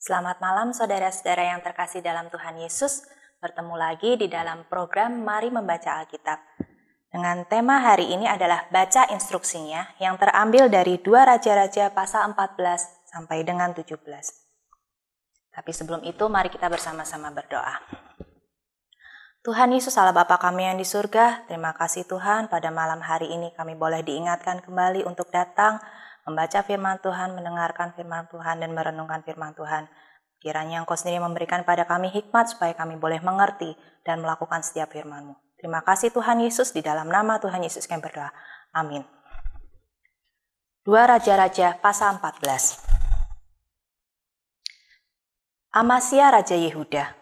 Selamat malam saudara-saudara yang terkasih dalam Tuhan Yesus. Bertemu lagi di dalam program Mari Membaca Alkitab dengan tema hari ini adalah baca instruksinya yang terambil dari dua raja-raja pasal 14 sampai dengan 17. Tapi sebelum itu mari kita bersama-sama berdoa. Tuhan Yesus Allah Bapa kami yang di surga, terima kasih Tuhan pada malam hari ini kami boleh diingatkan kembali untuk datang membaca firman Tuhan, mendengarkan firman Tuhan dan merenungkan firman Tuhan. Kiranya Engkau sendiri memberikan pada kami hikmat supaya kami boleh mengerti dan melakukan setiap firman-Mu. Terima kasih Tuhan Yesus, di dalam nama Tuhan Yesus kami berdoa. Amin. Dua Raja-Raja pasal 14 Amasya Raja Yehuda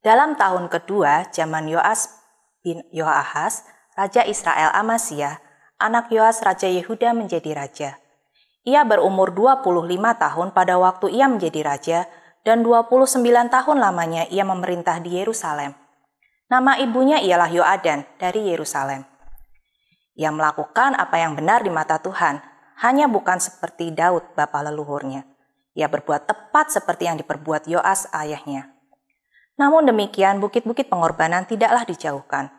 Dalam tahun kedua zaman Yoas bin Yoahas, Raja Israel Amasya, anak Yoas Raja Yehuda menjadi raja. Ia berumur 25 tahun pada waktu ia menjadi raja, dan 29 tahun lamanya ia memerintah di Yerusalem. Nama ibunya ialah Yoadan dari Yerusalem. Ia melakukan apa yang benar di mata Tuhan, hanya bukan seperti Daud bapa leluhurnya. Ia berbuat tepat seperti yang diperbuat Yoas ayahnya. Namun demikian, bukit-bukit pengorbanan tidaklah dijauhkan.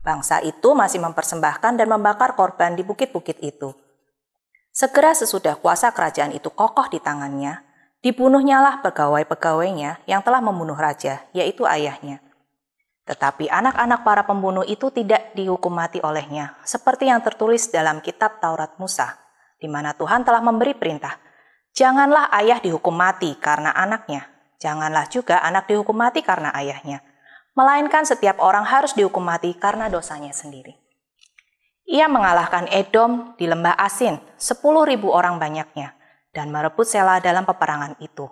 Bangsa itu masih mempersembahkan dan membakar korban di bukit-bukit itu. Segera sesudah kuasa kerajaan itu kokoh di tangannya, dibunuhnyalah pegawai-pegawainya yang telah membunuh raja, yaitu ayahnya tetapi anak-anak para pembunuh itu tidak dihukum mati olehnya, seperti yang tertulis dalam kitab Taurat Musa, di mana Tuhan telah memberi perintah, Janganlah ayah dihukum mati karena anaknya, janganlah juga anak dihukum mati karena ayahnya, melainkan setiap orang harus dihukum mati karena dosanya sendiri. Ia mengalahkan Edom di lembah Asin, sepuluh ribu orang banyaknya, dan merebut Sela dalam peperangan itu.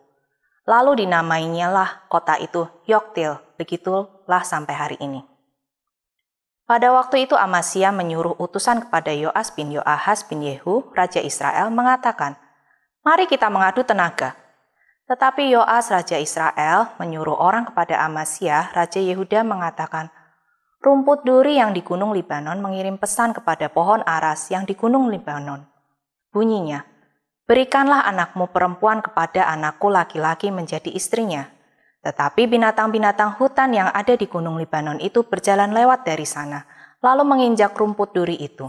Lalu dinamainya kota itu Yoktil, Begitulah sampai hari ini. Pada waktu itu Amasya menyuruh utusan kepada Yoas bin Yoahas bin Yehu, Raja Israel, mengatakan, Mari kita mengadu tenaga. Tetapi Yoas, Raja Israel, menyuruh orang kepada Amasya, Raja Yehuda, mengatakan, Rumput duri yang di Gunung Libanon mengirim pesan kepada pohon aras yang di Gunung Libanon. Bunyinya, Berikanlah anakmu perempuan kepada anakku laki-laki menjadi istrinya, tetapi binatang-binatang hutan yang ada di Gunung Libanon itu berjalan lewat dari sana, lalu menginjak rumput duri itu.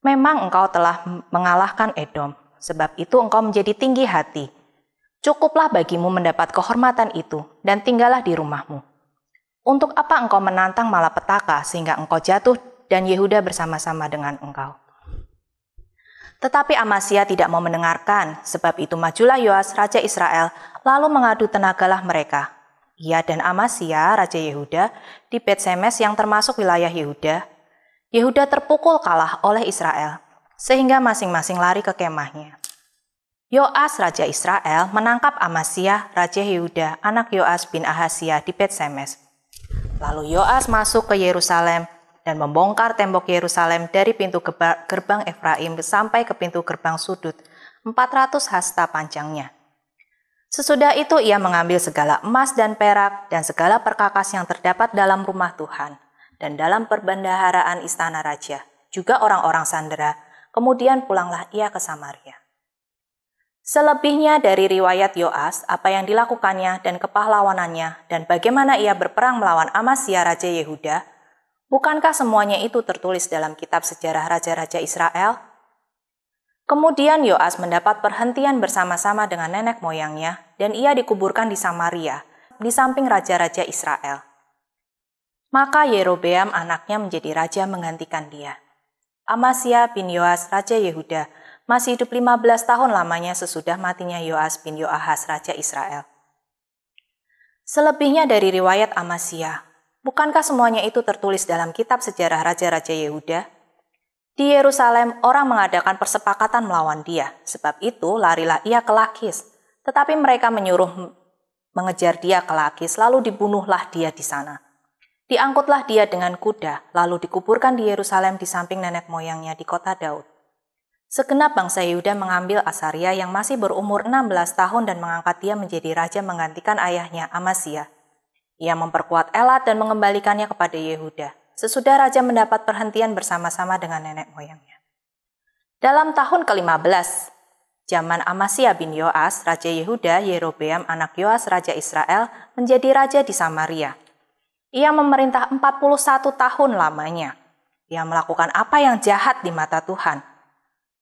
Memang engkau telah mengalahkan Edom, sebab itu engkau menjadi tinggi hati. Cukuplah bagimu mendapat kehormatan itu, dan tinggallah di rumahmu. Untuk apa engkau menantang malapetaka sehingga engkau jatuh dan Yehuda bersama-sama dengan engkau? Tetapi Amasya tidak mau mendengarkan, sebab itu majulah Yoas, Raja Israel, lalu mengadu tenagalah mereka. Ia dan Amasya, Raja Yehuda, di Betsemes yang termasuk wilayah Yehuda. Yehuda terpukul kalah oleh Israel, sehingga masing-masing lari ke kemahnya. Yoas, Raja Israel, menangkap Amasya, Raja Yehuda, anak Yoas bin Ahasya di Betsemes. Lalu Yoas masuk ke Yerusalem dan membongkar tembok Yerusalem dari pintu gerbang Efraim sampai ke pintu gerbang sudut, 400 hasta panjangnya. Sesudah itu ia mengambil segala emas dan perak dan segala perkakas yang terdapat dalam rumah Tuhan dan dalam perbendaharaan istana raja, juga orang-orang sandera, kemudian pulanglah ia ke Samaria. Selebihnya dari riwayat Yoas, apa yang dilakukannya dan kepahlawanannya, dan bagaimana ia berperang melawan Amasya Raja Yehuda, Bukankah semuanya itu tertulis dalam kitab sejarah raja-raja Israel? Kemudian Yoas mendapat perhentian bersama-sama dengan nenek moyangnya, dan ia dikuburkan di Samaria, di samping raja-raja Israel. Maka Yerobeam anaknya menjadi raja menggantikan dia. Amasya bin Yoas, raja Yehuda, masih hidup 15 tahun lamanya sesudah matinya Yoas bin Yoahas, raja Israel. Selebihnya dari riwayat Amasya, Bukankah semuanya itu tertulis dalam kitab sejarah Raja-Raja Yehuda? Di Yerusalem, orang mengadakan persepakatan melawan dia. Sebab itu, larilah ia ke Lakis. Tetapi mereka menyuruh mengejar dia ke Lakis, lalu dibunuhlah dia di sana. Diangkutlah dia dengan kuda, lalu dikuburkan di Yerusalem di samping nenek moyangnya di kota Daud. Segenap bangsa Yehuda mengambil Asaria yang masih berumur 16 tahun dan mengangkat dia menjadi raja menggantikan ayahnya Amasia. Ia memperkuat Elat dan mengembalikannya kepada Yehuda. Sesudah raja mendapat perhentian bersama-sama dengan nenek moyangnya. Dalam tahun ke-15, zaman Amasya bin Yoas, raja Yehuda, Yerobeam anak Yoas raja Israel menjadi raja di Samaria. Ia memerintah 41 tahun lamanya. Ia melakukan apa yang jahat di mata Tuhan.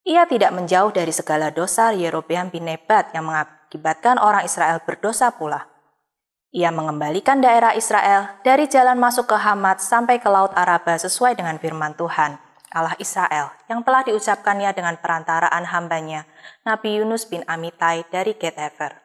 Ia tidak menjauh dari segala dosa Yerobeam bin Nebat yang mengakibatkan orang Israel berdosa pula. Ia mengembalikan daerah Israel dari jalan masuk ke Hamat sampai ke Laut Araba sesuai dengan firman Tuhan, Allah Israel, yang telah diucapkannya dengan perantaraan hambanya, Nabi Yunus bin Amitai dari Getever.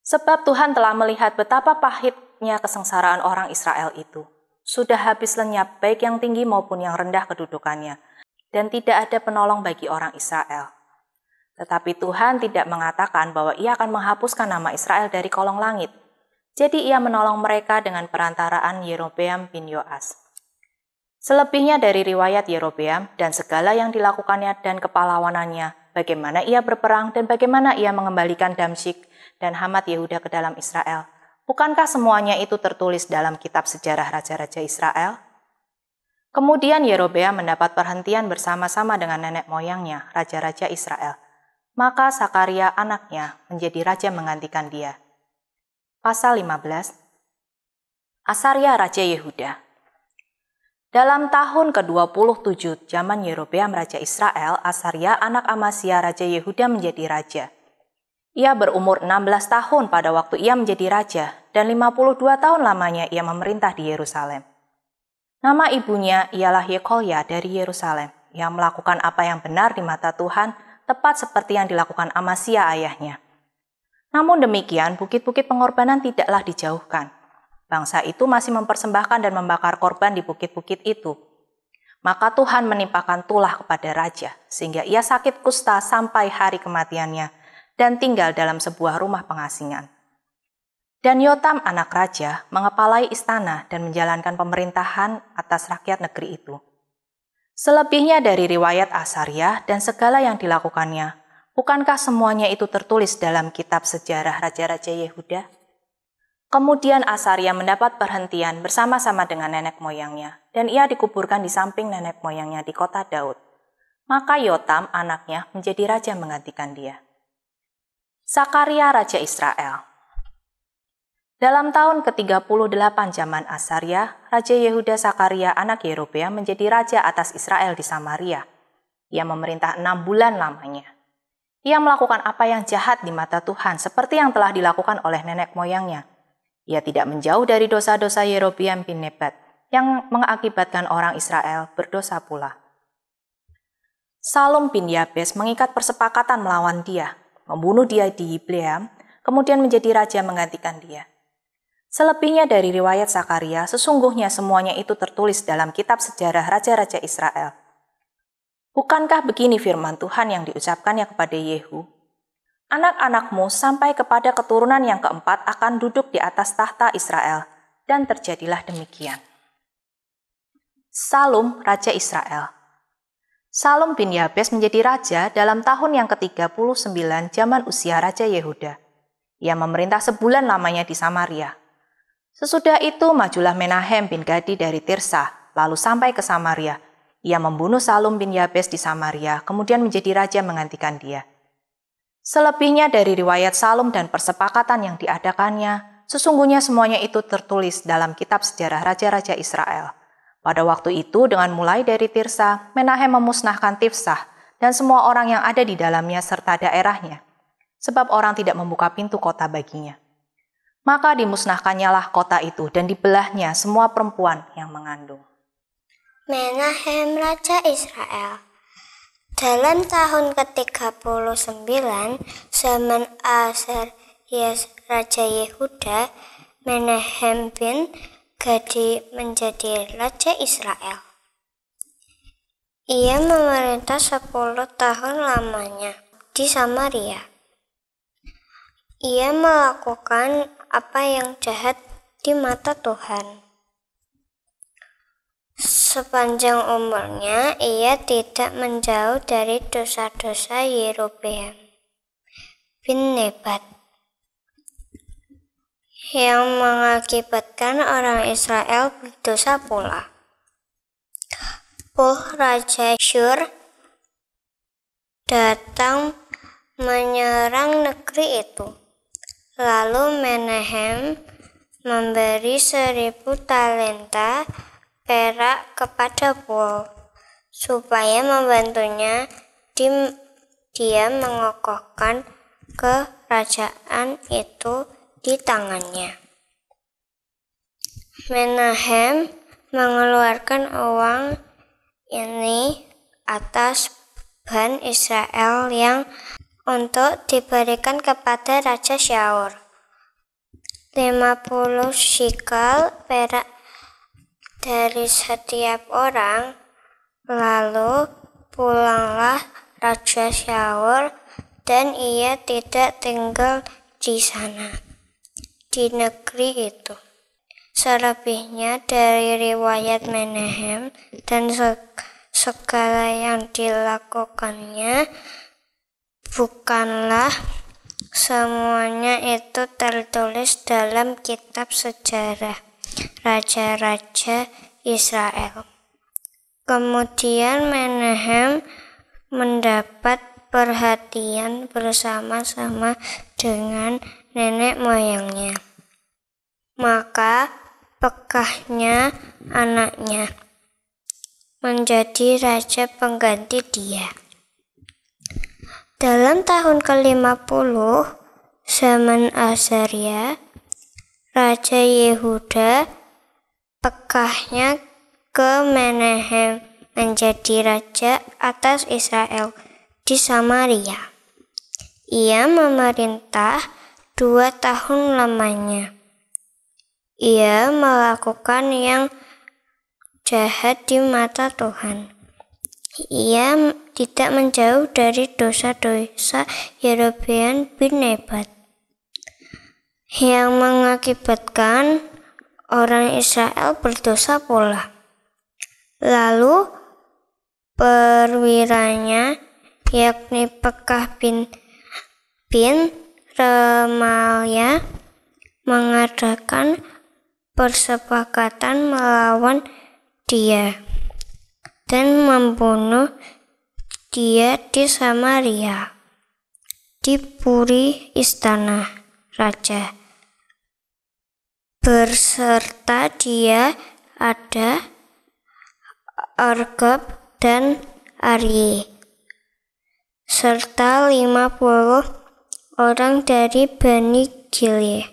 Sebab Tuhan telah melihat betapa pahitnya kesengsaraan orang Israel itu. Sudah habis lenyap baik yang tinggi maupun yang rendah kedudukannya, dan tidak ada penolong bagi orang Israel. Tetapi Tuhan tidak mengatakan bahwa ia akan menghapuskan nama Israel dari kolong langit – jadi ia menolong mereka dengan perantaraan Yerobeam bin Yoas. Selebihnya dari riwayat Yerobeam dan segala yang dilakukannya dan kepahlawanannya, bagaimana ia berperang dan bagaimana ia mengembalikan Damsyik dan Hamat Yehuda ke dalam Israel. Bukankah semuanya itu tertulis dalam kitab sejarah Raja-Raja Israel? Kemudian Yerobeam mendapat perhentian bersama-sama dengan nenek moyangnya, Raja-Raja Israel. Maka Sakaria anaknya menjadi raja menggantikan dia pasal 15, Asaria Raja Yehuda. Dalam tahun ke-27 zaman Yerobeam Raja Israel, Asaria anak Amasya Raja Yehuda menjadi raja. Ia berumur 16 tahun pada waktu ia menjadi raja dan 52 tahun lamanya ia memerintah di Yerusalem. Nama ibunya ialah Yekolya dari Yerusalem, yang melakukan apa yang benar di mata Tuhan, tepat seperti yang dilakukan Amasya ayahnya. Namun demikian, bukit-bukit pengorbanan tidaklah dijauhkan. Bangsa itu masih mempersembahkan dan membakar korban di bukit-bukit itu. Maka Tuhan menimpakan tulah kepada raja, sehingga ia sakit kusta sampai hari kematiannya dan tinggal dalam sebuah rumah pengasingan. Dan Yotam anak raja mengepalai istana dan menjalankan pemerintahan atas rakyat negeri itu. Selebihnya dari riwayat Asaria dan segala yang dilakukannya, Bukankah semuanya itu tertulis dalam kitab sejarah Raja-Raja Yehuda? Kemudian Asaria mendapat perhentian bersama-sama dengan nenek moyangnya, dan ia dikuburkan di samping nenek moyangnya di kota Daud. Maka Yotam, anaknya, menjadi raja menggantikan dia. Sakaria Raja Israel Dalam tahun ke-38 zaman Asaria, Raja Yehuda Sakaria anak Yerobea menjadi raja atas Israel di Samaria. Ia memerintah enam bulan lamanya. Ia melakukan apa yang jahat di mata Tuhan, seperti yang telah dilakukan oleh nenek moyangnya. Ia tidak menjauh dari dosa-dosa Yerobiam bin Nebat, yang mengakibatkan orang Israel berdosa pula. Salom bin Yabes mengikat persepakatan melawan dia, membunuh dia di Ibleam, kemudian menjadi raja menggantikan dia. Selebihnya dari riwayat Sakaria, sesungguhnya semuanya itu tertulis dalam kitab sejarah Raja-Raja Israel – Bukankah begini firman Tuhan yang diucapkannya kepada Yehu? Anak-anakmu sampai kepada keturunan yang keempat akan duduk di atas tahta Israel, dan terjadilah demikian. Salum, Raja Israel Salum bin Yabes menjadi raja dalam tahun yang ke-39 zaman usia Raja Yehuda. Ia memerintah sebulan lamanya di Samaria. Sesudah itu majulah Menahem bin Gadi dari Tirsa, lalu sampai ke Samaria, ia membunuh Salum bin Yabes di Samaria, kemudian menjadi raja menggantikan dia. Selebihnya dari riwayat Salum dan persepakatan yang diadakannya, sesungguhnya semuanya itu tertulis dalam kitab sejarah Raja-Raja Israel. Pada waktu itu, dengan mulai dari Tirsa, Menahem memusnahkan Tifsah dan semua orang yang ada di dalamnya serta daerahnya, sebab orang tidak membuka pintu kota baginya. Maka dimusnahkannyalah kota itu dan dibelahnya semua perempuan yang mengandung. Menahem Raja Israel Dalam tahun ke-39 zaman Yes Raja Yehuda, Menahem bin Gadi menjadi Raja Israel. Ia memerintah 10 tahun lamanya di Samaria. Ia melakukan apa yang jahat di mata Tuhan. Sepanjang umurnya, ia tidak menjauh dari dosa-dosa Yerobeam bin Nebat yang mengakibatkan orang Israel berdosa pula. Puh Raja Syur datang menyerang negeri itu. Lalu Menahem memberi seribu talenta perak kepada Paul supaya membantunya di, dia mengokohkan kerajaan itu di tangannya. Menahem mengeluarkan uang ini atas ban Israel yang untuk diberikan kepada Raja Syaur. 50 shikal perak dari setiap orang. Lalu pulanglah Raja Syaur dan ia tidak tinggal di sana, di negeri itu. Selebihnya dari riwayat Menahem dan segala yang dilakukannya bukanlah semuanya itu tertulis dalam kitab sejarah raja-raja Israel. Kemudian Menahem mendapat perhatian bersama-sama dengan nenek moyangnya. Maka pekahnya anaknya menjadi raja pengganti dia. Dalam tahun ke-50 zaman Azariah, Raja Yehuda pekahnya ke Menahem menjadi raja atas Israel di Samaria. Ia memerintah dua tahun lamanya. Ia melakukan yang jahat di mata Tuhan. Ia tidak menjauh dari dosa-dosa Yerobian bin Nebat yang mengakibatkan orang Israel berdosa pula. Lalu perwiranya yakni Pekah bin bin Remalia mengadakan persepakatan melawan dia dan membunuh dia di Samaria di puri istana raja Berserta dia ada Argab dan Arye serta 50 orang dari Bani Gilead.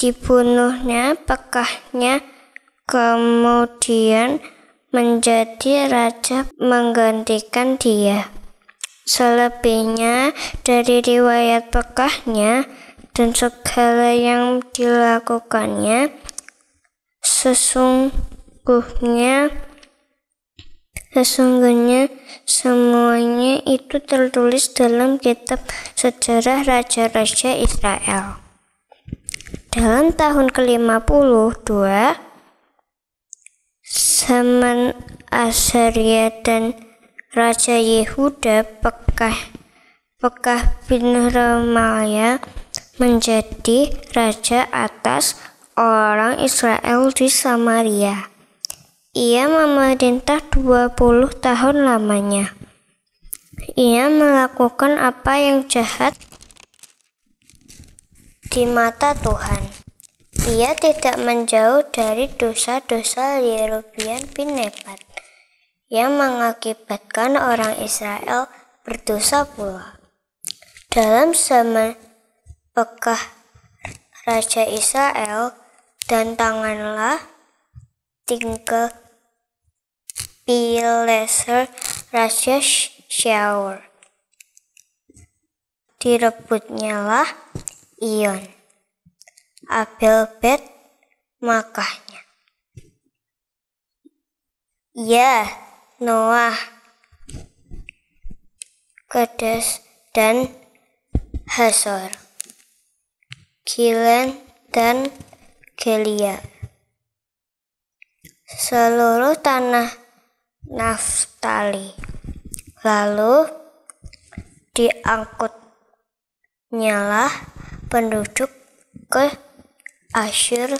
Dibunuhnya Pekahnya kemudian menjadi raja menggantikan dia. Selebihnya dari riwayat Pekahnya, dan segala yang dilakukannya sesungguhnya sesungguhnya semuanya itu tertulis dalam kitab sejarah raja-raja Israel. Dalam tahun ke-52 Zaman Asaria dan Raja Yehuda Pekah Pekah bin Remaya menjadi raja atas orang Israel di Samaria. Ia memerintah 20 tahun lamanya. Ia melakukan apa yang jahat di mata Tuhan. Ia tidak menjauh dari dosa-dosa Yerobian bin Nebat yang mengakibatkan orang Israel berdosa pula. Dalam zaman bekah Raja Israel dan tanganlah tinggal Pileser Raja Direbutnya Direbutnyalah Ion, Abel Bet Makahnya. Ya, Noah, Kedes, dan Hazor. Kilen dan Gelia. Seluruh tanah Naftali. Lalu diangkut nyalah penduduk ke Asyur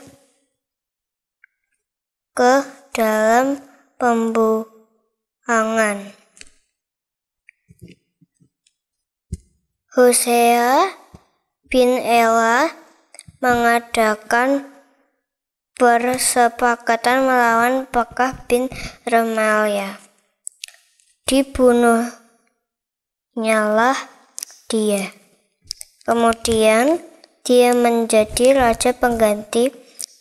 ke dalam pembuangan. Hosea bin Ella mengadakan persepakatan melawan Pekah bin Remalia. nyalah dia. Kemudian dia menjadi raja pengganti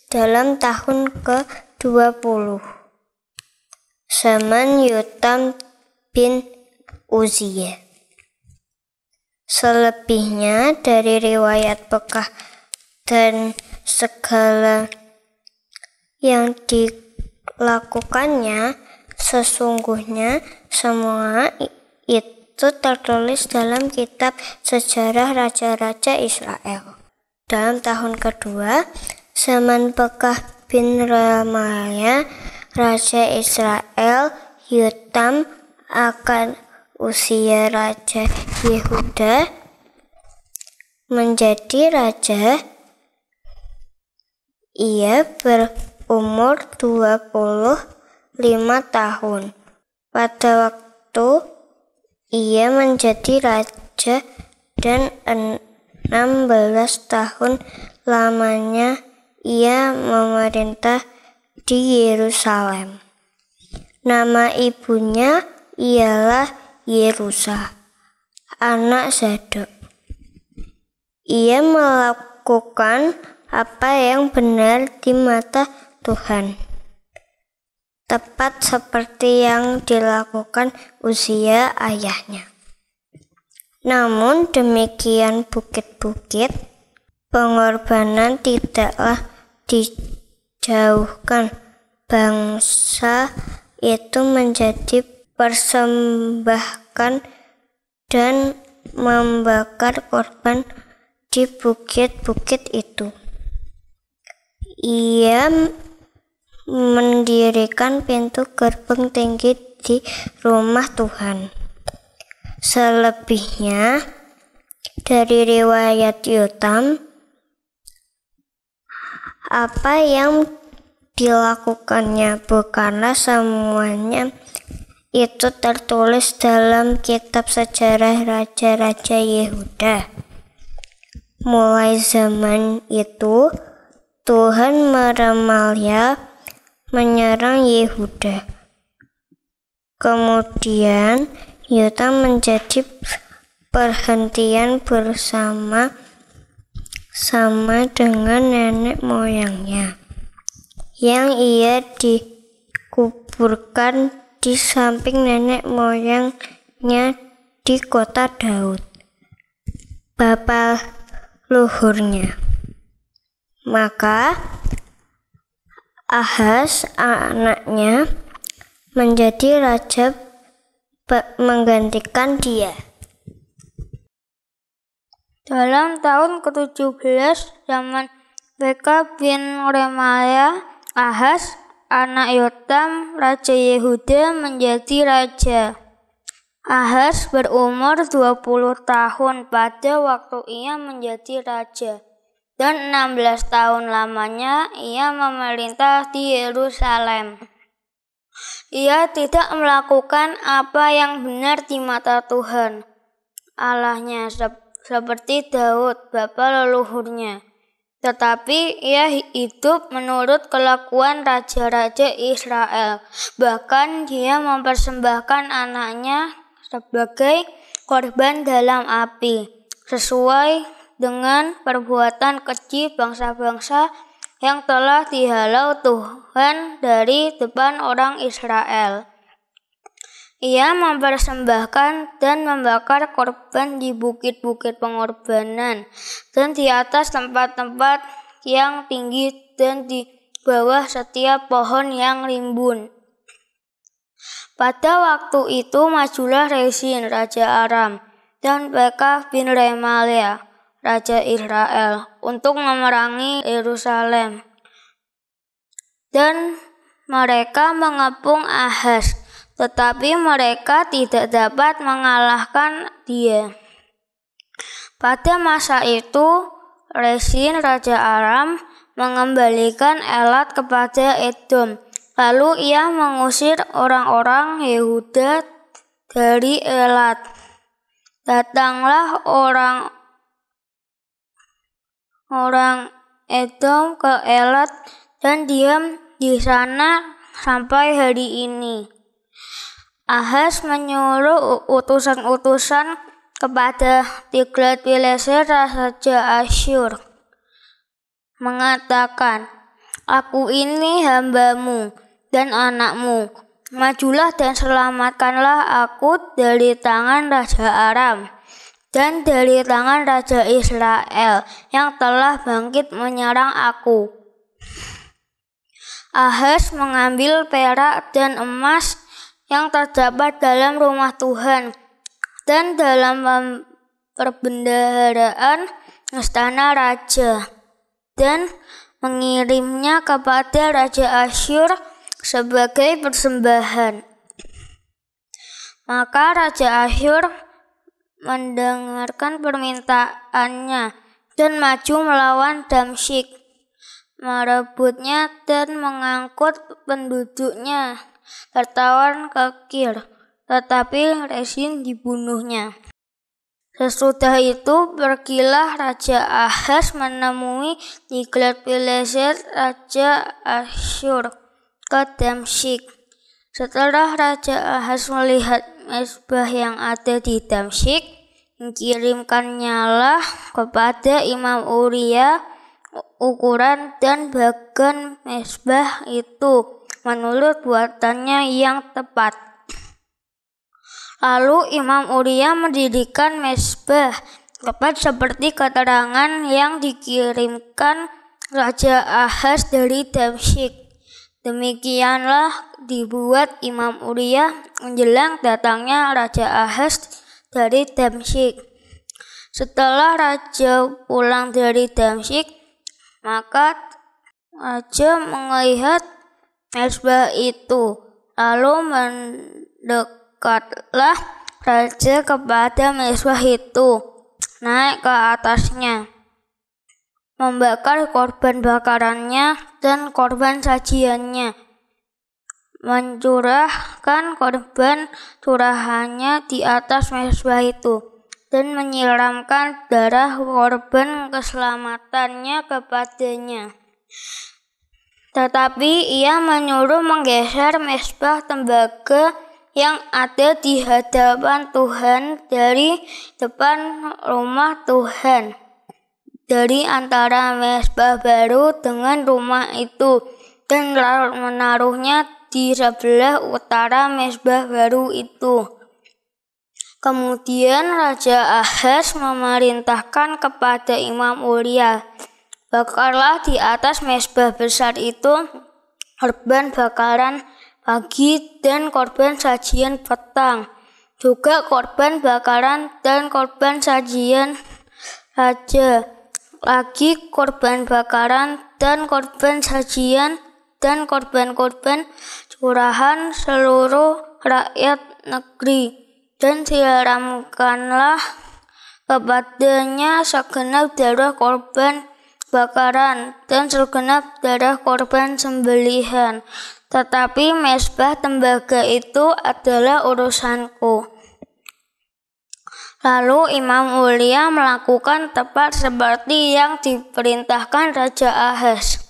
dalam tahun ke-20. Zaman Yutam bin Uziyah. Selebihnya dari riwayat Bekah dan segala yang dilakukannya sesungguhnya semua itu tertulis dalam kitab sejarah raja-raja Israel. Dalam tahun kedua, zaman Pekah bin Remaya, Raja Israel Yutam akan usia Raja Yehuda menjadi raja, ia berumur 25 tahun. Pada waktu ia menjadi raja dan 16 tahun lamanya ia memerintah di Yerusalem. Nama ibunya ialah Yerusa, anak Zadok. Ia melakukan apa yang benar di mata Tuhan, tepat seperti yang dilakukan usia ayahnya. Namun demikian bukit-bukit, pengorbanan tidaklah dijauhkan. Bangsa itu menjadi persembahkan dan membakar korban di bukit-bukit itu. Ia mendirikan pintu gerbang tinggi di rumah Tuhan. Selebihnya dari riwayat Yotam, apa yang dilakukannya bukanlah semuanya itu tertulis dalam kitab sejarah raja-raja Yehuda. Mulai zaman itu, Tuhan meramalnya menyerang Yehuda. Kemudian Yuta menjadi perhentian bersama sama dengan nenek moyangnya yang ia dikuburkan di samping nenek moyangnya di kota Daud. Bapak luhurnya. Maka Ahas anaknya menjadi raja menggantikan dia. Dalam tahun ke-17 zaman Beka bin Remaya, Ahas anak Yotam, Raja Yehuda menjadi raja. Ahaz berumur 20 tahun pada waktu ia menjadi raja dan 16 tahun lamanya ia memerintah di Yerusalem. Ia tidak melakukan apa yang benar di mata Tuhan Allahnya seperti Daud, bapa leluhurnya. Tetapi ia hidup menurut kelakuan raja-raja Israel. Bahkan dia mempersembahkan anaknya sebagai korban dalam api, sesuai dengan perbuatan kecil bangsa-bangsa yang telah dihalau Tuhan dari depan orang Israel. Ia mempersembahkan dan membakar korban di bukit-bukit pengorbanan dan di atas tempat-tempat yang tinggi dan di bawah setiap pohon yang rimbun. Pada waktu itu majulah Rezin, Raja Aram, dan Bekah bin Remalia, Raja Israel, untuk memerangi Yerusalem. Dan mereka mengepung Ahaz, tetapi mereka tidak dapat mengalahkan dia. Pada masa itu, Resin Raja Aram mengembalikan Elat kepada Edom. Lalu ia mengusir orang-orang Yehuda dari Elat. Datanglah orang orang Edom ke Elat dan diam di sana sampai hari ini. Ahas menyuruh utusan-utusan kepada Tiglat pileser Raja Asyur mengatakan, Aku ini hambamu dan anakmu. Majulah dan selamatkanlah aku dari tangan Raja Aram dan dari tangan Raja Israel yang telah bangkit menyerang aku. Ahas mengambil perak dan emas yang terdapat dalam rumah Tuhan dan dalam perbendaharaan istana raja dan mengirimnya kepada Raja Asyur sebagai persembahan. Maka Raja Asyur mendengarkan permintaannya dan maju melawan Damsyik, merebutnya dan mengangkut penduduknya tertawan ke tetapi Resin dibunuhnya. Sesudah itu pergilah Raja Ahas menemui Tiglat Pileser Raja Asyur ke Damsyik. Setelah Raja Ahas melihat mesbah yang ada di Damsyik, mengirimkannya kepada Imam Uria ukuran dan bagan mesbah itu menurut buatannya yang tepat. Lalu Imam Uria mendirikan mesbah tepat seperti keterangan yang dikirimkan Raja Ahas dari Damsyik. Demikianlah dibuat Imam Uria menjelang datangnya Raja Ahas dari Damsyik. Setelah raja pulang dari Damsyik, maka raja melihat Mesbah itu. Lalu mendekatlah raja kepada mesbah itu, naik ke atasnya, membakar korban bakarannya dan korban sajiannya, mencurahkan korban curahannya di atas mesbah itu dan menyiramkan darah korban keselamatannya kepadanya. Tetapi ia menyuruh menggeser mesbah tembaga yang ada di hadapan Tuhan dari depan rumah Tuhan. Dari antara mesbah baru dengan rumah itu dan menaruhnya di sebelah utara mesbah baru itu. Kemudian Raja Ahaz memerintahkan kepada Imam Uria Bakarlah di atas mesbah besar itu korban bakaran pagi dan korban sajian petang. Juga korban bakaran dan korban sajian raja. Lagi korban bakaran dan korban sajian dan korban-korban curahan seluruh rakyat negeri. Dan diharamkanlah kepadanya segenap darah korban bakaran dan segenap darah korban sembelihan. Tetapi mesbah tembaga itu adalah urusanku. Lalu Imam Ulia melakukan tepat seperti yang diperintahkan Raja Ahas.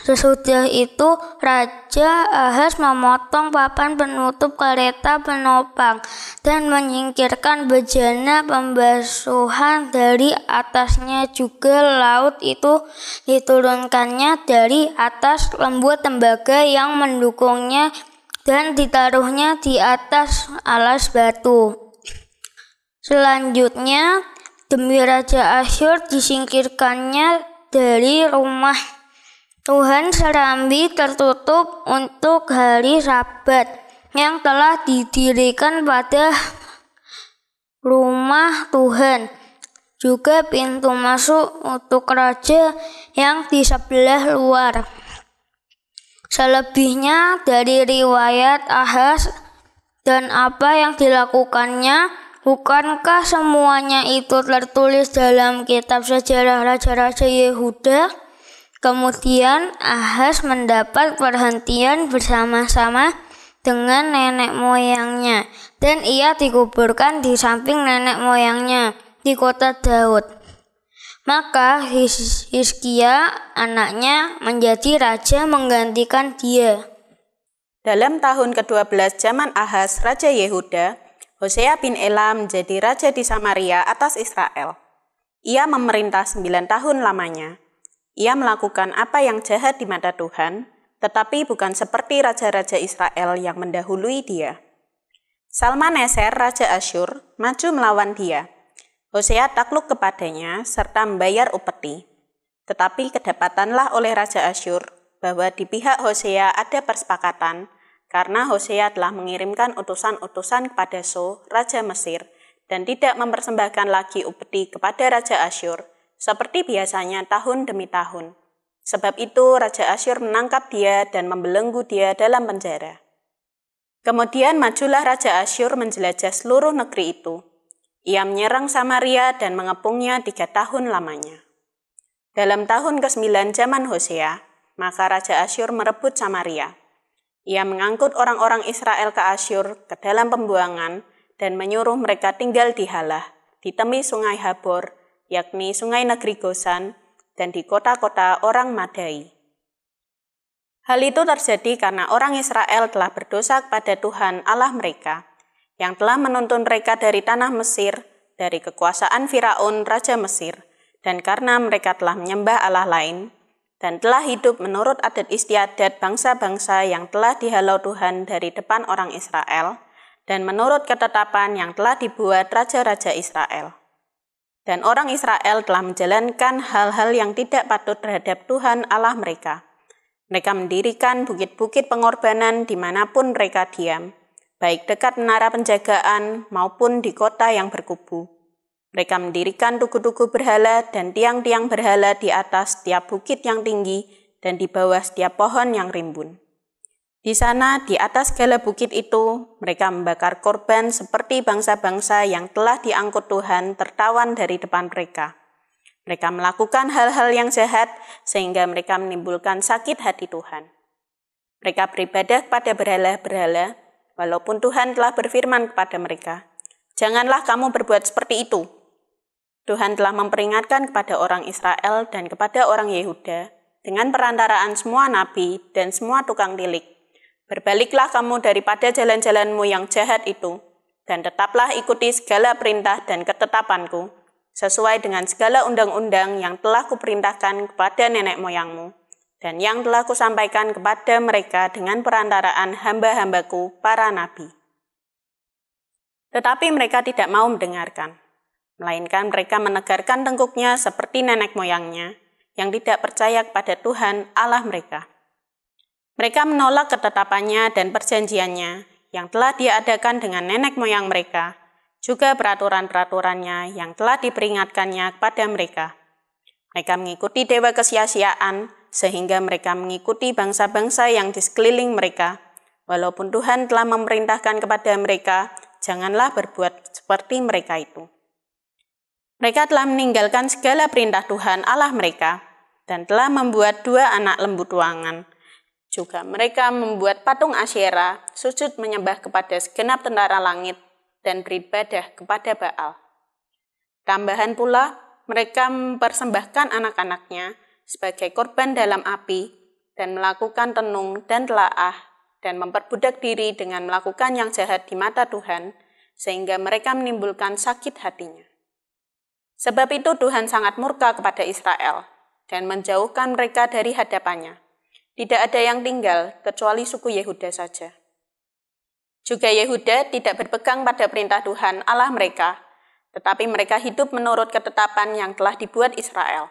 Sesudah itu, Raja Ahas memotong papan penutup kereta penopang dan menyingkirkan bejana pembasuhan dari atasnya juga laut itu diturunkannya dari atas lembut tembaga yang mendukungnya dan ditaruhnya di atas alas batu. Selanjutnya, demi Raja Asyur disingkirkannya dari rumah Tuhan Serambi tertutup untuk hari Sabat yang telah didirikan pada rumah Tuhan. Juga pintu masuk untuk raja yang di sebelah luar. Selebihnya dari riwayat Ahas dan apa yang dilakukannya, bukankah semuanya itu tertulis dalam kitab sejarah Raja-Raja Yehuda? Kemudian Ahas mendapat perhentian bersama-sama dengan nenek moyangnya dan ia dikuburkan di samping nenek moyangnya di kota Daud. Maka Hizkia anaknya menjadi raja menggantikan dia. Dalam tahun ke-12 zaman Ahas, Raja Yehuda, Hosea bin Ela menjadi raja di Samaria atas Israel. Ia memerintah 9 tahun lamanya. Ia melakukan apa yang jahat di mata Tuhan, tetapi bukan seperti raja-raja Israel yang mendahului dia. Salmaneser, Raja Asyur, maju melawan dia. Hosea takluk kepadanya serta membayar upeti. Tetapi kedapatanlah oleh Raja Asyur bahwa di pihak Hosea ada persepakatan karena Hosea telah mengirimkan utusan-utusan kepada So, Raja Mesir, dan tidak mempersembahkan lagi upeti kepada Raja Asyur, seperti biasanya tahun demi tahun. Sebab itu Raja Asyur menangkap dia dan membelenggu dia dalam penjara. Kemudian majulah Raja Asyur menjelajah seluruh negeri itu. Ia menyerang Samaria dan mengepungnya tiga tahun lamanya. Dalam tahun ke-9 zaman Hosea, maka Raja Asyur merebut Samaria. Ia mengangkut orang-orang Israel ke Asyur, ke dalam pembuangan, dan menyuruh mereka tinggal di Halah, di temi sungai Habor, yakni Sungai Negeri Gosan, dan di kota-kota orang Madai. Hal itu terjadi karena orang Israel telah berdosa kepada Tuhan Allah mereka, yang telah menuntun mereka dari tanah Mesir, dari kekuasaan Firaun Raja Mesir, dan karena mereka telah menyembah Allah lain, dan telah hidup menurut adat istiadat bangsa-bangsa yang telah dihalau Tuhan dari depan orang Israel, dan menurut ketetapan yang telah dibuat Raja-Raja Israel. Dan orang Israel telah menjalankan hal-hal yang tidak patut terhadap Tuhan Allah mereka. Mereka mendirikan bukit-bukit pengorbanan dimanapun mereka diam, baik dekat menara penjagaan maupun di kota yang berkubu. Mereka mendirikan tugu-tugu berhala dan tiang-tiang berhala di atas setiap bukit yang tinggi dan di bawah setiap pohon yang rimbun. Di sana, di atas segala bukit itu, mereka membakar korban seperti bangsa-bangsa yang telah diangkut Tuhan tertawan dari depan mereka. Mereka melakukan hal-hal yang jahat sehingga mereka menimbulkan sakit hati Tuhan. Mereka beribadah kepada berhala-berhala, walaupun Tuhan telah berfirman kepada mereka, Janganlah kamu berbuat seperti itu. Tuhan telah memperingatkan kepada orang Israel dan kepada orang Yehuda dengan perantaraan semua nabi dan semua tukang tilik Berbaliklah kamu daripada jalan-jalanmu yang jahat itu, dan tetaplah ikuti segala perintah dan ketetapanku, sesuai dengan segala undang-undang yang telah kuperintahkan kepada nenek moyangmu, dan yang telah kusampaikan kepada mereka dengan perantaraan hamba-hambaku, para nabi. Tetapi mereka tidak mau mendengarkan, melainkan mereka menegarkan tengkuknya seperti nenek moyangnya, yang tidak percaya kepada Tuhan Allah mereka. Mereka menolak ketetapannya dan perjanjiannya yang telah diadakan dengan nenek moyang mereka, juga peraturan-peraturannya yang telah diperingatkannya kepada mereka. Mereka mengikuti dewa kesia-siaan, sehingga mereka mengikuti bangsa-bangsa yang di sekeliling mereka. Walaupun Tuhan telah memerintahkan kepada mereka, janganlah berbuat seperti mereka itu. Mereka telah meninggalkan segala perintah Tuhan Allah mereka, dan telah membuat dua anak lembut tuangan, juga mereka membuat patung Asyera, sujud menyembah kepada segenap tentara langit, dan beribadah kepada Baal. Tambahan pula, mereka mempersembahkan anak-anaknya sebagai korban dalam api, dan melakukan tenung dan telaah, dan memperbudak diri dengan melakukan yang jahat di mata Tuhan, sehingga mereka menimbulkan sakit hatinya. Sebab itu Tuhan sangat murka kepada Israel, dan menjauhkan mereka dari hadapannya tidak ada yang tinggal kecuali suku Yehuda saja. Juga Yehuda tidak berpegang pada perintah Tuhan Allah mereka, tetapi mereka hidup menurut ketetapan yang telah dibuat Israel.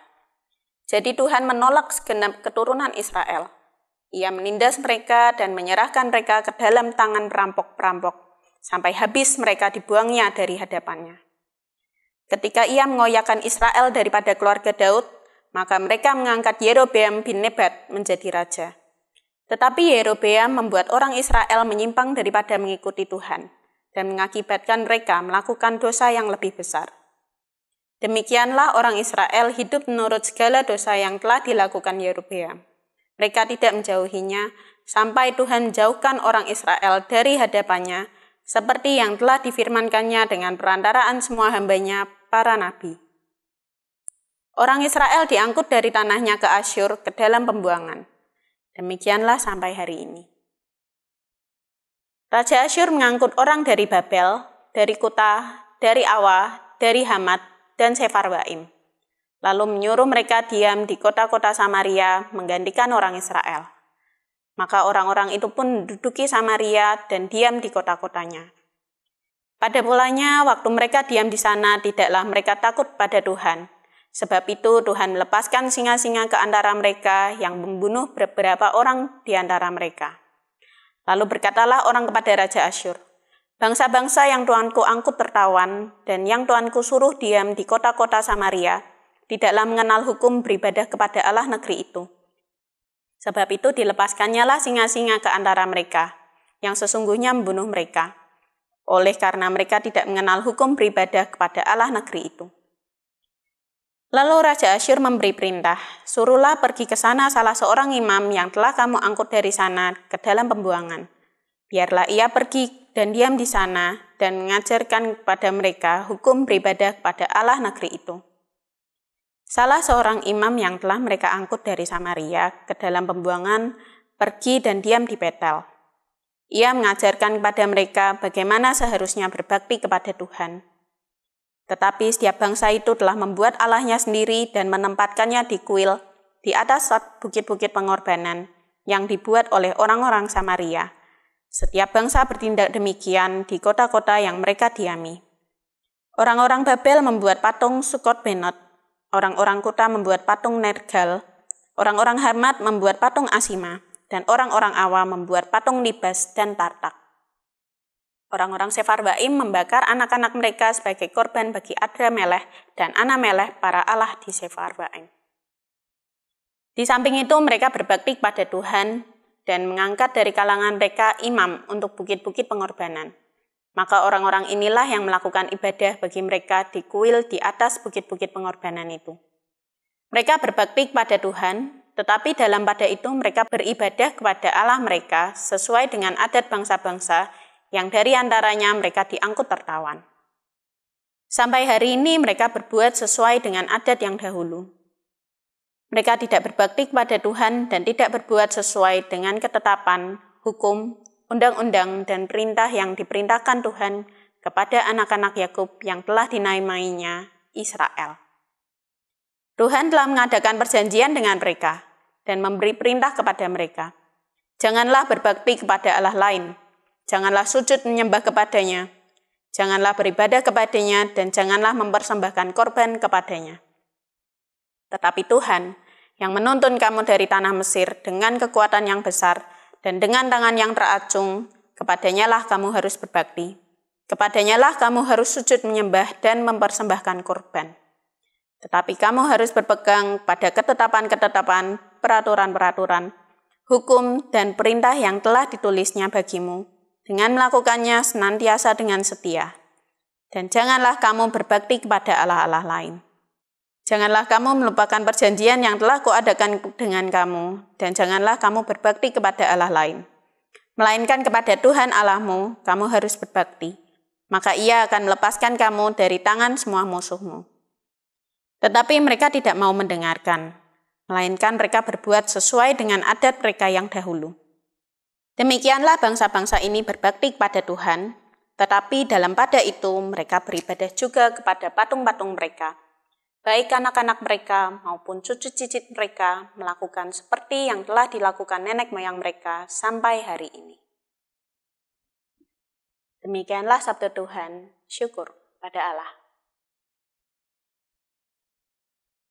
Jadi Tuhan menolak segenap keturunan Israel. Ia menindas mereka dan menyerahkan mereka ke dalam tangan perampok-perampok, sampai habis mereka dibuangnya dari hadapannya. Ketika ia mengoyakkan Israel daripada keluarga Daud, maka mereka mengangkat Yerobeam bin Nebat menjadi raja. Tetapi Yerobeam membuat orang Israel menyimpang daripada mengikuti Tuhan dan mengakibatkan mereka melakukan dosa yang lebih besar. Demikianlah orang Israel hidup menurut segala dosa yang telah dilakukan Yerobeam. Mereka tidak menjauhinya sampai Tuhan jauhkan orang Israel dari hadapannya seperti yang telah difirmankannya dengan perantaraan semua hambanya para nabi. Orang Israel diangkut dari tanahnya ke Asyur, ke dalam pembuangan. Demikianlah sampai hari ini. Raja Asyur mengangkut orang dari Babel, dari Kuta, dari Awa, dari Hamat, dan Sefarwaim. Lalu menyuruh mereka diam di kota-kota Samaria menggantikan orang Israel. Maka orang-orang itu pun duduki Samaria dan diam di kota-kotanya. Pada mulanya, waktu mereka diam di sana, tidaklah mereka takut pada Tuhan, Sebab itu Tuhan melepaskan singa-singa ke antara mereka yang membunuh beberapa orang di antara mereka. Lalu berkatalah orang kepada Raja Asyur, Bangsa-bangsa yang Tuanku angkut tertawan dan yang Tuanku suruh diam di kota-kota Samaria, tidaklah mengenal hukum beribadah kepada Allah negeri itu. Sebab itu dilepaskannya lah singa-singa ke antara mereka, yang sesungguhnya membunuh mereka. Oleh karena mereka tidak mengenal hukum beribadah kepada Allah negeri itu. Lalu Raja Asyur memberi perintah, suruhlah pergi ke sana salah seorang imam yang telah kamu angkut dari sana ke dalam pembuangan. Biarlah ia pergi dan diam di sana dan mengajarkan kepada mereka hukum beribadah kepada Allah negeri itu. Salah seorang imam yang telah mereka angkut dari Samaria ke dalam pembuangan pergi dan diam di Betel. Ia mengajarkan kepada mereka bagaimana seharusnya berbakti kepada Tuhan tetapi setiap bangsa itu telah membuat Allahnya sendiri dan menempatkannya di kuil di atas bukit-bukit pengorbanan yang dibuat oleh orang-orang Samaria. Setiap bangsa bertindak demikian di kota-kota yang mereka diami. Orang-orang Babel membuat patung Sukot Benot, orang-orang Kuta membuat patung Nergal, orang-orang Harmat membuat patung Asima, dan orang-orang Awa membuat patung Libas dan Tartak. Orang-orang Sefarbaim membakar anak-anak mereka sebagai korban bagi Meleh dan Meleh para Allah di Sefarbaim. Di samping itu mereka berbakti pada Tuhan dan mengangkat dari kalangan mereka imam untuk bukit-bukit pengorbanan. Maka orang-orang inilah yang melakukan ibadah bagi mereka di kuil di atas bukit-bukit pengorbanan itu. Mereka berbakti pada Tuhan, tetapi dalam pada itu mereka beribadah kepada Allah mereka sesuai dengan adat bangsa-bangsa yang dari antaranya mereka diangkut tertawan. Sampai hari ini mereka berbuat sesuai dengan adat yang dahulu. Mereka tidak berbakti kepada Tuhan dan tidak berbuat sesuai dengan ketetapan, hukum, undang-undang, dan perintah yang diperintahkan Tuhan kepada anak-anak Yakub yang telah dinaimainya Israel. Tuhan telah mengadakan perjanjian dengan mereka dan memberi perintah kepada mereka. Janganlah berbakti kepada Allah lain, janganlah sujud menyembah kepadanya, janganlah beribadah kepadanya, dan janganlah mempersembahkan korban kepadanya. Tetapi Tuhan, yang menuntun kamu dari tanah Mesir dengan kekuatan yang besar dan dengan tangan yang teracung, kepadanyalah kamu harus berbakti. Kepadanyalah kamu harus sujud menyembah dan mempersembahkan korban. Tetapi kamu harus berpegang pada ketetapan-ketetapan, peraturan-peraturan, hukum, dan perintah yang telah ditulisnya bagimu, dengan melakukannya senantiasa dengan setia. Dan janganlah kamu berbakti kepada Allah-Allah lain. Janganlah kamu melupakan perjanjian yang telah kuadakan dengan kamu, dan janganlah kamu berbakti kepada Allah lain. Melainkan kepada Tuhan Allahmu, kamu harus berbakti. Maka ia akan melepaskan kamu dari tangan semua musuhmu. Tetapi mereka tidak mau mendengarkan, melainkan mereka berbuat sesuai dengan adat mereka yang dahulu. Demikianlah bangsa-bangsa ini berbakti kepada Tuhan, tetapi dalam pada itu mereka beribadah juga kepada patung-patung mereka. Baik anak-anak mereka maupun cucu cicit mereka melakukan seperti yang telah dilakukan nenek moyang mereka sampai hari ini. Demikianlah sabda Tuhan, syukur pada Allah.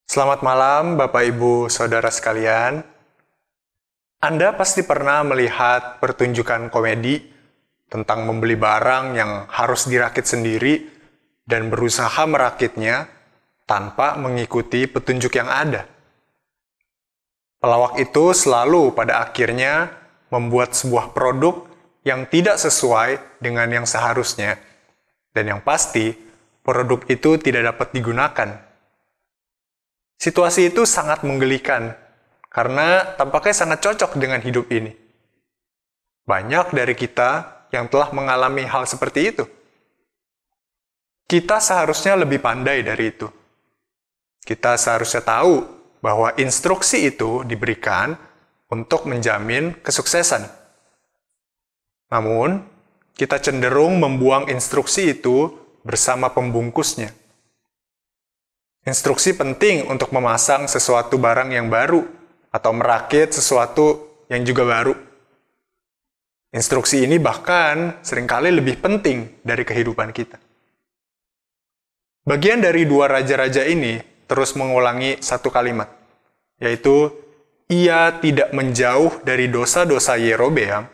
Selamat malam Bapak Ibu Saudara sekalian. Anda pasti pernah melihat pertunjukan komedi tentang membeli barang yang harus dirakit sendiri dan berusaha merakitnya tanpa mengikuti petunjuk yang ada. Pelawak itu selalu pada akhirnya membuat sebuah produk yang tidak sesuai dengan yang seharusnya, dan yang pasti produk itu tidak dapat digunakan. Situasi itu sangat menggelikan karena tampaknya sangat cocok dengan hidup ini. Banyak dari kita yang telah mengalami hal seperti itu. Kita seharusnya lebih pandai dari itu. Kita seharusnya tahu bahwa instruksi itu diberikan untuk menjamin kesuksesan. Namun, kita cenderung membuang instruksi itu bersama pembungkusnya. Instruksi penting untuk memasang sesuatu barang yang baru atau merakit sesuatu yang juga baru. Instruksi ini bahkan seringkali lebih penting dari kehidupan kita. Bagian dari dua raja-raja ini terus mengulangi satu kalimat, yaitu ia tidak menjauh dari dosa-dosa Yerobeam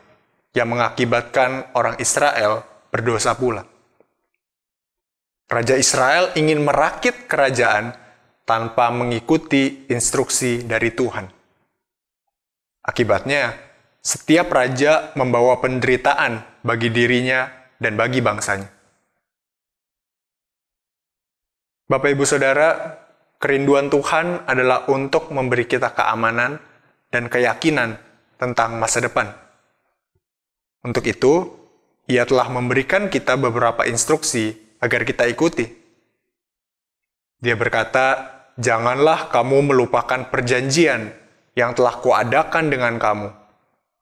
yang mengakibatkan orang Israel berdosa pula. Raja Israel ingin merakit kerajaan tanpa mengikuti instruksi dari Tuhan. Akibatnya, setiap raja membawa penderitaan bagi dirinya dan bagi bangsanya. Bapak, ibu, saudara, kerinduan Tuhan adalah untuk memberi kita keamanan dan keyakinan tentang masa depan. Untuk itu, Ia telah memberikan kita beberapa instruksi agar kita ikuti. Dia berkata, "Janganlah kamu melupakan perjanjian yang telah kuadakan dengan kamu.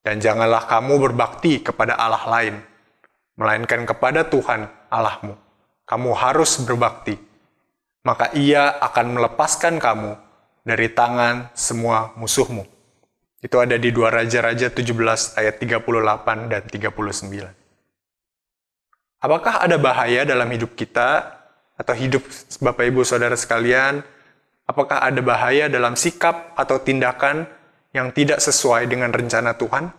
Dan janganlah kamu berbakti kepada Allah lain, melainkan kepada Tuhan Allahmu. Kamu harus berbakti, maka ia akan melepaskan kamu dari tangan semua musuhmu. Itu ada di dua Raja-Raja 17 ayat 38 dan 39. Apakah ada bahaya dalam hidup kita atau hidup Bapak Ibu Saudara sekalian Apakah ada bahaya dalam sikap atau tindakan yang tidak sesuai dengan rencana Tuhan?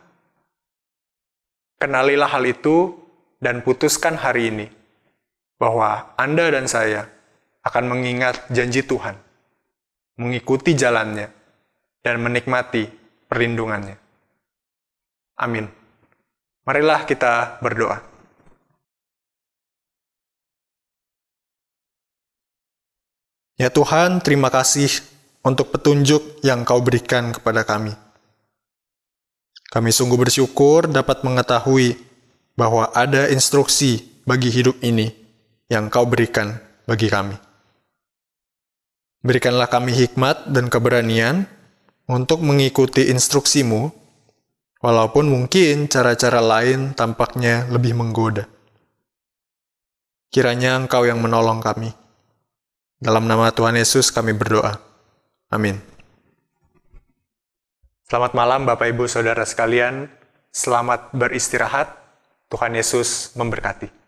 Kenalilah hal itu dan putuskan hari ini bahwa Anda dan saya akan mengingat janji Tuhan, mengikuti jalannya, dan menikmati perlindungannya. Amin. Marilah kita berdoa. Ya Tuhan, terima kasih untuk petunjuk yang Kau berikan kepada kami. Kami sungguh bersyukur dapat mengetahui bahwa ada instruksi bagi hidup ini yang Kau berikan bagi kami. Berikanlah kami hikmat dan keberanian untuk mengikuti instruksimu, walaupun mungkin cara-cara lain tampaknya lebih menggoda. Kiranya Engkau yang menolong kami. Dalam nama Tuhan Yesus kami berdoa. Amin. Selamat malam Bapak Ibu Saudara sekalian. Selamat beristirahat. Tuhan Yesus memberkati.